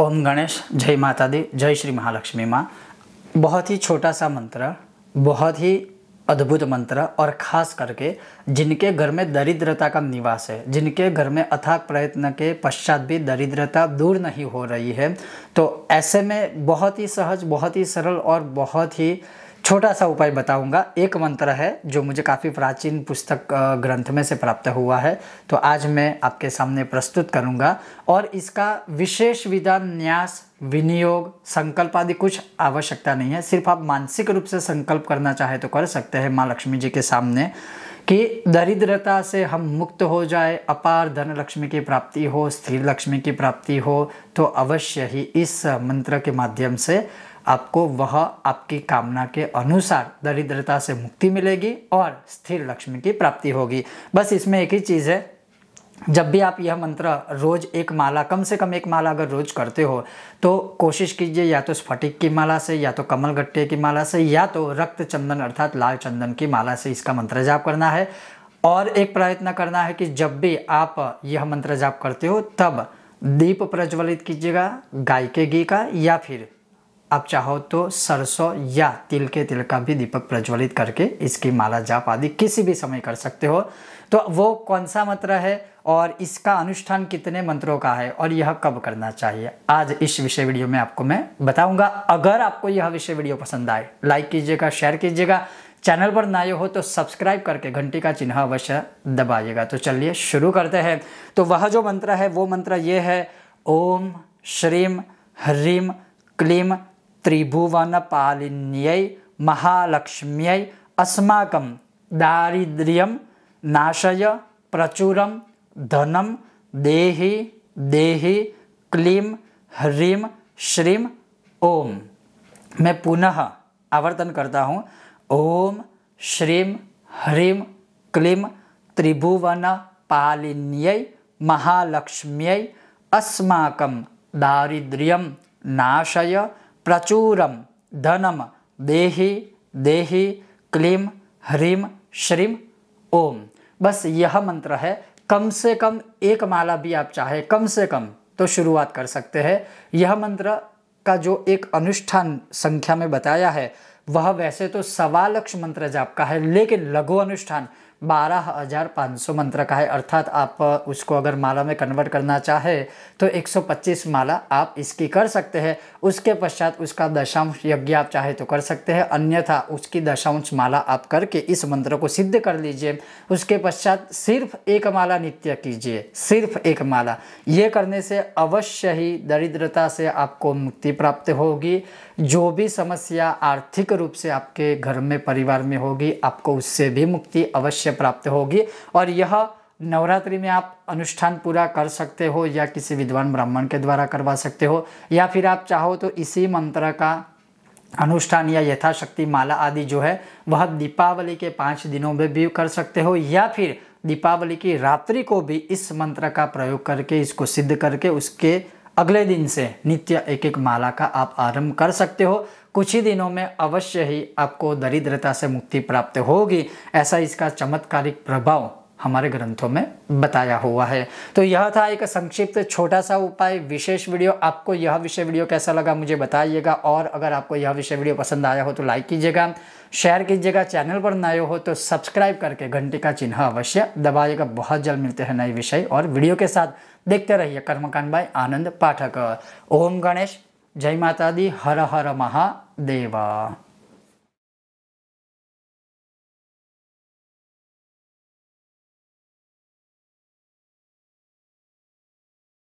ओम गणेश जय माता दी जय श्री महालक्ष्मी माँ बहुत ही छोटा सा मंत्र बहुत ही अद्भुत मंत्र और खास करके जिनके घर में दरिद्रता का निवास है जिनके घर में अथाक प्रयत्न के पश्चात भी दरिद्रता दूर नहीं हो रही है तो ऐसे में बहुत ही सहज बहुत ही सरल और बहुत ही छोटा सा उपाय बताऊंगा एक मंत्र है जो मुझे काफ़ी प्राचीन पुस्तक ग्रंथ में से प्राप्त हुआ है तो आज मैं आपके सामने प्रस्तुत करूंगा और इसका विशेष विधान न्यास विनियोग संकल्प आदि कुछ आवश्यकता नहीं है सिर्फ आप मानसिक रूप से संकल्प करना चाहे तो कर सकते हैं माँ लक्ष्मी जी के सामने कि दरिद्रता से हम मुक्त हो जाए अपार धन लक्ष्मी की प्राप्ति हो स्थिर लक्ष्मी की प्राप्ति हो तो अवश्य ही इस मंत्र के माध्यम से आपको वह आपकी कामना के अनुसार दरिद्रता से मुक्ति मिलेगी और स्थिर लक्ष्मी की प्राप्ति होगी बस इसमें एक ही चीज़ है जब भी आप यह मंत्र रोज एक माला कम से कम एक माला अगर रोज करते हो तो कोशिश कीजिए या तो स्फटिक की माला से या तो कमल गट्टे की माला से या तो रक्त चंदन अर्थात लाल चंदन की माला से इसका मंत्र जाप करना है और एक प्रयत्न करना है कि जब भी आप यह मंत्र जाप करते हो तब दीप प्रज्वलित कीजिएगा गाय के घी का या फिर आप चाहो तो सरसों या तिल के तिल का भी दीपक प्रज्वलित करके इसकी माला जाप आदि किसी भी समय कर सकते हो तो वो कौन सा मंत्र है और इसका अनुष्ठान कितने मंत्रों का है और यह कब करना चाहिए आज इस विषय वीडियो में आपको मैं बताऊंगा अगर आपको यह विषय वीडियो पसंद आए लाइक कीजिएगा शेयर कीजिएगा चैनल पर नए हो तो सब्सक्राइब करके घंटी का चिन्ह अवश्य दबाइएगा तो चलिए शुरू करते हैं तो वह जो मंत्र है वो मंत्र ये है ओम श्रीम ह्रीम क्लीम त्रिभुवनपालिन्यै महालक्ष्म्यै अस्माकं दारिद्र्यं नाशय प्रचुरं धनं देहि देहि क्लीं ह्रीं श्रीं ओम मैं पुनः आवर्तन करता हूँ ओम श्रीं ह्रीं क्लीं त्रिभुवन पालिन्यै महालक्ष्म्यै अस्माकं दारिद्र्यं नाशय प्रचुरम धनम देहि देहि क्लीम ह्रीम श्रीम ओम बस यह मंत्र है कम से कम एक माला भी आप चाहे कम से कम तो शुरुआत कर सकते हैं यह मंत्र का जो एक अनुष्ठान संख्या में बताया है वह वैसे तो सवा लक्ष मंत्र जाप का है लेकिन लघु अनुष्ठान बारह हज़ार पाँच सौ मंत्र का है अर्थात आप उसको अगर माला में कन्वर्ट करना चाहे तो एक सौ पच्चीस माला आप इसकी कर सकते हैं उसके पश्चात उसका दशांश यज्ञ आप चाहे तो कर सकते हैं अन्यथा उसकी दशांश माला आप करके इस मंत्र को सिद्ध कर लीजिए उसके पश्चात सिर्फ एक माला नित्य कीजिए सिर्फ एक माला ये करने से अवश्य ही दरिद्रता से आपको मुक्ति प्राप्त होगी जो भी समस्या आर्थिक रूप से आपके घर में परिवार में होगी आपको उससे भी मुक्ति अवश्य प्राप्त होगी और यह नवरात्रि में आप अनुष्ठान पूरा कर सकते हो या किसी विद्वान ब्राह्मण के द्वारा करवा सकते हो या फिर आप चाहो तो इसी मंत्र का अनुष्ठान या यथाशक्ति माला आदि जो है वह दीपावली के पाँच दिनों में भी कर सकते हो या फिर दीपावली की रात्रि को भी इस मंत्र का प्रयोग करके इसको सिद्ध करके उसके अगले दिन से नित्य एक एक माला का आप आरंभ कर सकते हो कुछ ही दिनों में अवश्य ही आपको दरिद्रता से मुक्ति प्राप्त होगी ऐसा इसका चमत्कारिक प्रभाव हमारे ग्रंथों में बताया हुआ है तो यह था एक संक्षिप्त छोटा सा उपाय विशेष वीडियो आपको यह विषय वीडियो कैसा लगा मुझे बताइएगा और अगर आपको यह विषय वीडियो पसंद आया हो तो लाइक कीजिएगा शेयर कीजिएगा चैनल पर नए हो तो सब्सक्राइब करके घंटे का चिन्ह अवश्य दबाइएगा बहुत जल्द मिलते हैं नए विषय और वीडियो के साथ देखते रहिए कर्मकांड भाई आनंद पाठक ओम गणेश जय माता दी हर हर महादेव